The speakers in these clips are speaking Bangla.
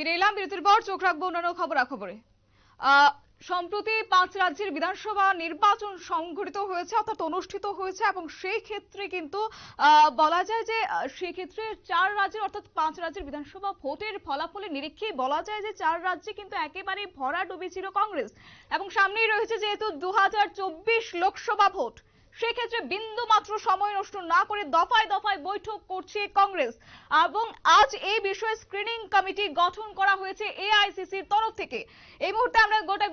ফিরে এলাম বিরতির পর চোখ রাখবো অন্যান্য খবরাখবরে সম্প্রতি পাঁচ রাজ্যের বিধানসভা নির্বাচন সংঘটিত হয়েছে অর্থাৎ অনুষ্ঠিত হয়েছে এবং সেই ক্ষেত্রে কিন্তু বলা যায় যে সেই ক্ষেত্রে চার রাজ্যের অর্থাৎ পাঁচ রাজ্যের বিধানসভা ভোটের ফলাফলের নিরীক্ষে বলা যায় যে চার রাজ্যে কিন্তু একেবারে ভরা ছিল কংগ্রেস এবং সামনেই রয়েছে যেহেতু দু লোকসভা ভোট সেক্ষেত্রে বিন্দু মাত্র সময় নষ্ট না করে দফায় দফায় বৈঠক করছে কংগ্রেস এবং আজ এই বিষয়ে স্ক্রিনিং কমিটি গঠন করা হয়েছে এআইসিসির তরফ থেকে এই মুহূর্তে আমরা গোটা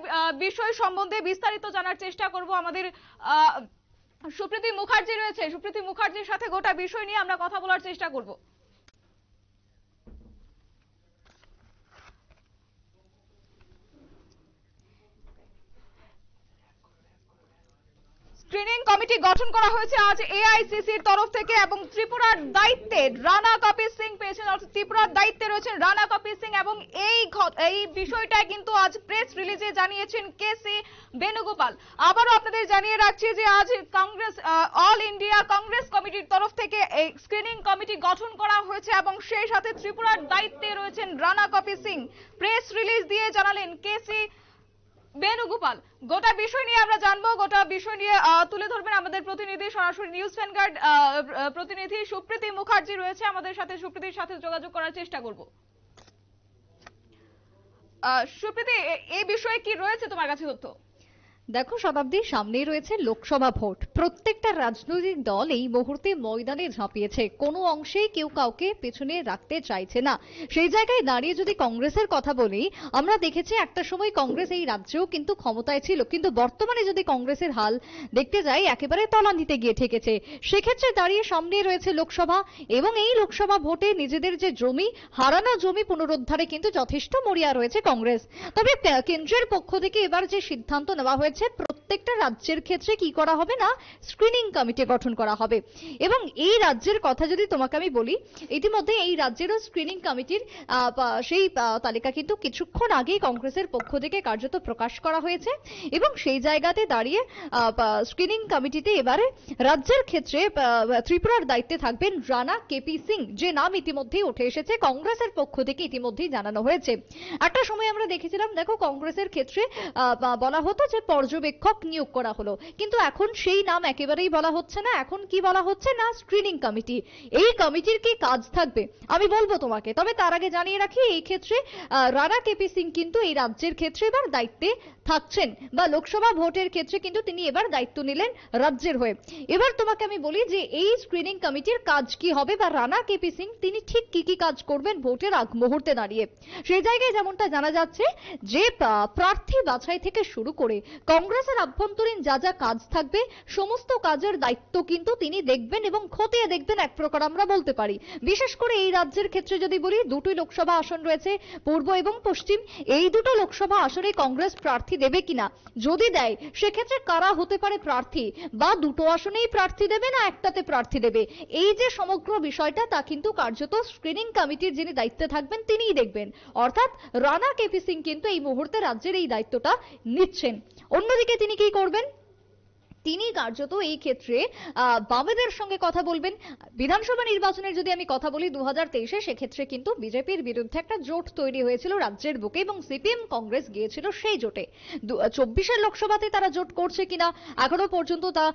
বিষয় সম্বন্ধে বিস্তারিত জানার চেষ্টা করব আমাদের সুপ্রীতি মুখার্জি রয়েছে সুপ্রীতি মুখার্জির সাথে গোটা বিষয় নিয়ে আমরা কথা বলার চেষ্টা করবো স্ক্রিনিং কমিটি গঠন করা হয়েছে আজ এআইসিসির তরফ থেকে এবং ত্রিপুরার দায়িত্বে রানা কপি সিং পেয়েছেন অর্থাৎ ত্রিপুরার দায়িত্বে রয়েছেন রানা কপি সিং এবং এই এই বিষয়টা কিন্তু আজ প্রেস রিলিজে জানিয়েছেন কে সি বেণুগোপাল আবারও আপনাদের জানিয়ে রাখছি যে আজ কংগ্রেস অল ইন্ডিয়া কংগ্রেস কমিটির তরফ থেকে এই স্ক্রিনিং কমিটি গঠন করা হয়েছে এবং সেই সাথে ত্রিপুরার দায়িত্বে রয়েছেন রানা কপি সিং প্রেস রিলিজ দিয়ে জানালেন কে সি বেণুগোপাল গোটা বিষয় নিয়ে আমরা জানবো গোটা বিষয় নিয়ে তুলে ধরবেন আমাদের প্রতিনিধি সরাসরি নিউজ ফ্যানগার্ড প্রতিনিধি সুপ্রীতি মুখার্জি রয়েছে আমাদের সাথে সুপ্রীতির সাথে যোগাযোগ করার চেষ্টা করব সুপ্রীতি এই বিষয়ে কি রয়েছে তোমার কাছে তথ্য দেখো শতাব্দীর সামনেই রয়েছে লোকসভা ভোট প্রত্যেকটা রাজনৈতিক দল এই মুহূর্তে ময়দানে ঝাঁপিয়েছে কোনো অংশে কেউ কাউকে পেছনে রাখতে চাইছে না সেই জায়গায় দাঁড়িয়ে যদি কংগ্রেসের কথা বলি আমরা দেখেছি একটা সময় কংগ্রেস এই রাজ্যেও কিন্তু ক্ষমতায় ছিল কিন্তু বর্তমানে যদি কংগ্রেসের হাল দেখতে যাই একেবারে তলানিতে গিয়ে ঠেকেছে সেক্ষেত্রে দাঁড়িয়ে সামনে রয়েছে লোকসভা এবং এই লোকসভা ভোটে নিজেদের যে জমি হারানো জমি পুনরুদ্ধারে কিন্তু যথেষ্ট মরিয়া রয়েছে কংগ্রেস তবে কেন্দ্রের পক্ষ থেকে এবার যে সিদ্ধান্ত নেওয়া হয়েছে concepto প্রত্যেকটা রাজ্যের ক্ষেত্রে কি করা হবে না স্ক্রিনিং কমিটি গঠন করা হবে এবং এই রাজ্যের কথা যদি তোমাকে আমি বলি ইতিমধ্যে এই রাজ্যেরও স্ক্রিনিং কমিটির সেই তালিকা কিন্তু কিছুক্ষণ আগেই কংগ্রেসের পক্ষ থেকে কার্যত প্রকাশ করা হয়েছে এবং সেই জায়গাতে দাঁড়িয়ে স্ক্রিনিং কমিটিতে এবারে রাজ্যের ক্ষেত্রে ত্রিপুরার দায়িত্বে থাকবেন রানা কেপি সিং যে নাম ইতিমধ্যেই উঠে এসেছে কংগ্রেসের পক্ষ থেকে ইতিমধ্যেই জানানো হয়েছে একটা সময় আমরা দেখেছিলাম দেখো কংগ্রেসের ক্ষেত্রে বলা হতো যে পর্যবেক্ষক শিক্ষক নিয়োগ করা হলো কিন্তু এখন সেই নাম একেবারেই বলা হচ্ছে না এখন কি বলা হচ্ছে না স্ক্রিনিং কমিটি এই কমিটির কি কাজ থাকবে আমি বলবো তোমাকে তবে তার আগে জানিয়ে রাখি এই ক্ষেত্রে রানা কেপি সিং কিন্তু এই রাজ্যের ক্ষেত্রে এবার দায়িত্বে থাকছেন বা লোকসভা ভোটের ক্ষেত্রে কিন্তু তিনি এবার দায়িত্ব নিলেন রাজ্যের হয়ে এবার তোমাকে আমি বলি যে এই স্ক্রিনিং কমিটির কাজ কি হবে বা রানা কেপি সিং তিনি ঠিক কি কি কাজ করবেন ভোটের আগ মুহূর্তে দাঁড়িয়ে সেই জায়গায় যেমনটা জানা যাচ্ছে যে প্রার্থী বাছাই থেকে শুরু করে কংগ্রেসের আভ্যন্তরীণ যা যা কাজ থাকবে সমস্ত কাজের দায়িত্ব কিন্তু তিনি দেখবেন এবং খতিয়ে দেখবেন এক প্রকার আমরা বলতে পারি বিশেষ করে এই রাজ্যের ক্ষেত্রে যদি বলি দুটোই লোকসভা আসন রয়েছে পূর্ব এবং পশ্চিম এই দুটো লোকসভা আসনে কংগ্রেস প্রার্থী দেবে কিনা যদি দেয় সেক্ষেত্রে কারা হতে পারে প্রার্থী বা দুটো আসনেই প্রার্থী দেবে না একটাতে প্রার্থী দেবে এই যে সমগ্র বিষয়টা তা কিন্তু কার্যত স্ক্রিনিং কমিটির যিনি দায়িত্বে থাকবেন তিনিই দেখবেন অর্থাৎ রানা কেপি সিং কিন্তু এই মুহূর্তে রাজ্যের এই দায়িত্বটা নিচ্ছেন অন্যদিকে তিনি কি করবেন তিনি কার্যত এই ক্ষেত্রে বামেদের সঙ্গে কথা বলবেন বিধানসভা নির্বাচনের যদি আমি কথা বলি দু হাজার তেইশে সেক্ষেত্রে কিন্তু বিজেপির বিরুদ্ধে একটা জোট তৈরি হয়েছিল রাজ্যের বুকে এবং সিপিএম কংগ্রেস গিয়েছিল সেই জোটে চব্বিশের লোকসভাতে তারা জোট করছে কিনা এখনো পর্যন্ত তা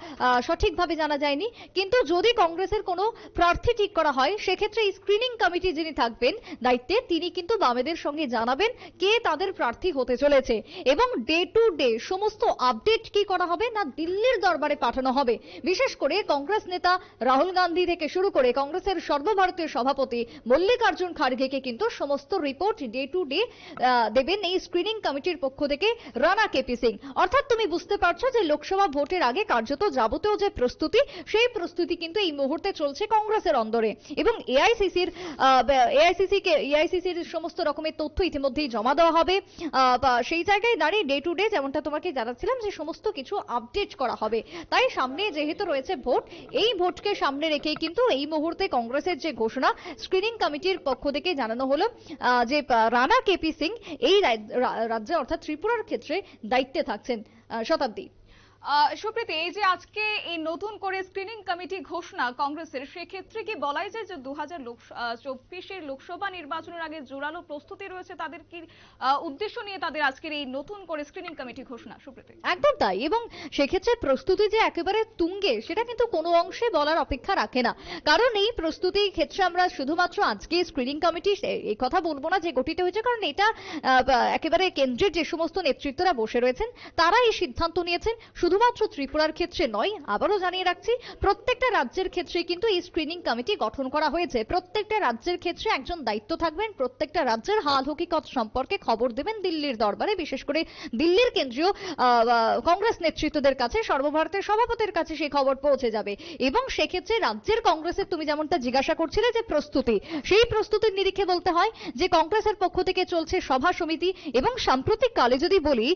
সঠিকভাবে জানা যায়নি কিন্তু যদি কংগ্রেসের কোনো প্রার্থী ঠিক করা হয় সেক্ষেত্রে স্ক্রিনিং কমিটি যিনি থাকবেন দায়িত্বে তিনি কিন্তু বামেদের সঙ্গে জানাবেন কে তাদের প্রার্থী হতে চলেছে এবং ডে টু ডে সমস্ত আপডেট কি করা হবে না দিল্লি তাদের দরবারে পাঠানো হবে বিশেষ করে কংগ্রেস নেতা রাহুল গান্ধী থেকে শুরু করে কংগ্রেসের সর্বভারতীয় সভাপতি মল্লিকার্জুন খার্গেকে কিন্তু সমস্ত রিপোর্ট ডে টু ডে দেবেন এই স্ক্রিনিং কমিটির পক্ষ থেকে রানা কেপি সিং অর্থাৎ তুমি বুঝতে পারছো যে লোকসভা ভোটের আগে কার্যত যাবতীয় যে প্রস্তুতি সেই প্রস্তুতি কিন্তু এই মুহূর্তে চলছে কংগ্রেসের অন্দরে এবং এআইসিসির এআইসিসিকে এআইসিসির সমস্ত রকমের তথ্য ইতিমধ্যেই জমা দেওয়া হবে সেই জায়গায় দাঁড়িয়ে ডে টু ডে যেমনটা তোমাকে জানাচ্ছিলাম যে সমস্ত কিছু আপডেট করা হবে তাই সামনে যেহেতু রয়েছে ভোট এই ভোটকে সামনে রেখেই কিন্তু এই মুহূর্তে কংগ্রেসের যে ঘোষণা স্ক্রিনিং কমিটির পক্ষ থেকে জানানো হলো যে রানা কেপি সিং এই রাজ্যে অর্থাৎ ত্রিপুরার ক্ষেত্রে দায়িত্বে থাকছেন শতাব্দী সুপ্রীতি এই যে আজকে এই নতুন করে স্ক্রিনিং কমিটি ঘোষণা কংগ্রেসের সেক্ষেত্রে কি বলাই যায় যে দু হাজার চব্বিশের লোকসভা নির্বাচনের আগে জোরালো প্রস্তুতি রয়েছে তাদের কি উদ্দেশ্য নিয়ে তাদের আজকের এই নতুন করে স্ক্রিনিং কমিটি ঘোষণা সুপ্রীতি একদম তাই এবং সেক্ষেত্রে প্রস্তুতি যে একেবারে তুঙ্গে সেটা কিন্তু কোনো অংশে বলার অপেক্ষা রাখে না কারণ এই প্রস্তুতির ক্ষেত্রে আমরা শুধুমাত্র আজকে স্ক্রিনিং কমিটি এই কথা বলবো না যে গঠিত হয়েছে কারণ এটা একেবারে কেন্দ্রের যে সমস্ত নেতৃত্বরা বসে রয়েছেন তারা এই সিদ্ধান্ত নিয়েছেন শুধু শুধুমাত্র ত্রিপুরার ক্ষেত্রে নয় আবারও জানিয়ে রাখছি প্রত্যেকটা রাজ্যের ক্ষেত্রে কিন্তু এই স্ক্রিনিং কমিটি গঠন করা হয়েছে প্রত্যেকটা রাজ্যের ক্ষেত্রে একজন দায়িত্ব থাকবেন প্রত্যেকটা রাজ্যের হাল হকিকত সম্পর্কে খবর দেবেন দিল্লির দরবারে বিশেষ করে দিল্লির কেন্দ্রীয় কংগ্রেস নেতৃত্বদের কাছে সর্বভারতের সভাপতির কাছে সেই খবর পৌঁছে যাবে এবং সেক্ষেত্রে রাজ্যের কংগ্রেসের তুমি যেমনটা জিজ্ঞাসা করছিলে যে প্রস্তুতি সেই প্রস্তুতির নিরিখে বলতে হয় যে কংগ্রেসের পক্ষ থেকে চলছে সভা সমিতি এবং সাম্প্রতিক কালে যদি বলি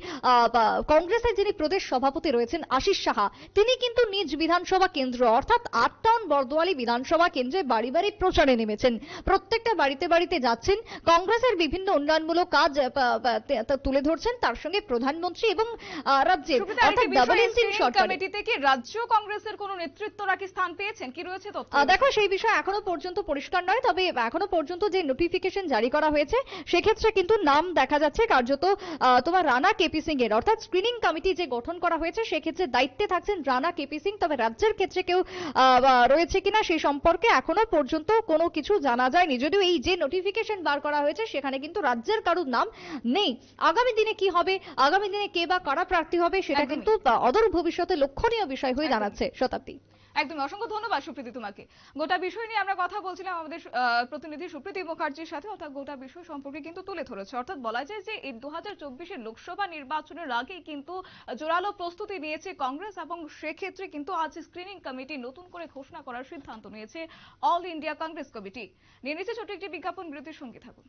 কংগ্রেসের যিনি প্রদেশ সভাপতি রয়েছে রয়েছেন আশিস সাহা তিনি কিন্তু নিজ বিধানসভা কেন্দ্র অর্থাৎ আট টাউন বর্দোয়ালি বিধানসভা কেন্দ্রে বাড়ি বাড়ি প্রচারে নেমেছেন প্রত্যেকটা বাড়িতে বাড়িতে যাচ্ছেন কংগ্রেসের বিভিন্ন উন্নয়নমূলক কাজ তুলে ধরছেন তার সঙ্গে প্রধানমন্ত্রী এবং রাজ্যের রাজ্য কংগ্রেসের কোন স্থান পেয়েছেন কি রয়েছে দেখো সেই বিষয়ে এখনো পর্যন্ত পরিষ্কার নয় তবে এখনো পর্যন্ত যে নোটিফিকেশন জারি করা হয়েছে সেক্ষেত্রে কিন্তু নাম দেখা যাচ্ছে কার্যত তোমার রানা কেপি সিং এর অর্থাৎ স্ক্রিনিং কমিটি যে গঠন করা হয়েছে সেক্ষেত্রে দায়িত্বে থাকছেন রানা কেপি সিং তবে রাজ্যের ক্ষেত্রে কেউ রয়েছে কিনা সেই সম্পর্কে এখনো পর্যন্ত কোনো কিছু জানা যায়নি যদিও এই যে নোটিফিকেশন বার করা হয়েছে সেখানে কিন্তু রাজ্যের কারুর নাম নেই আগামী দিনে কি হবে আগামী দিনে কে বা কারা প্রার্থী হবে সেটা কিন্তু অদূর ভবিষ্যতে লক্ষণীয় বিষয় হয়ে দাঁড়াচ্ছে শতাব্দী একদম অসংখ্য ধন্যবাদ সুপ্রীতি তোমাকে গোটা বিষয় নিয়ে আমরা কথা বলছিলাম আমাদের প্রতিনিধি সুপ্রীতি মুখার্জির সাথে অর্থাৎ গোটা বিষয় সম্পর্কে কিন্তু তুলে ধরেছে অর্থাৎ বলা যায় যে এই দু হাজার লোকসভা নির্বাচনের আগে কিন্তু জোরালো প্রস্তুতি নিয়েছে কংগ্রেস এবং সেক্ষেত্রে কিন্তু আজ স্ক্রিনিং কমিটি নতুন করে ঘোষণা করার সিদ্ধান্ত নিয়েছে অল ইন্ডিয়া কংগ্রেস কমিটি নিয়ে নিচ্ছে ছোট্ট একটি বিজ্ঞাপন বিরতির সঙ্গে থাকুন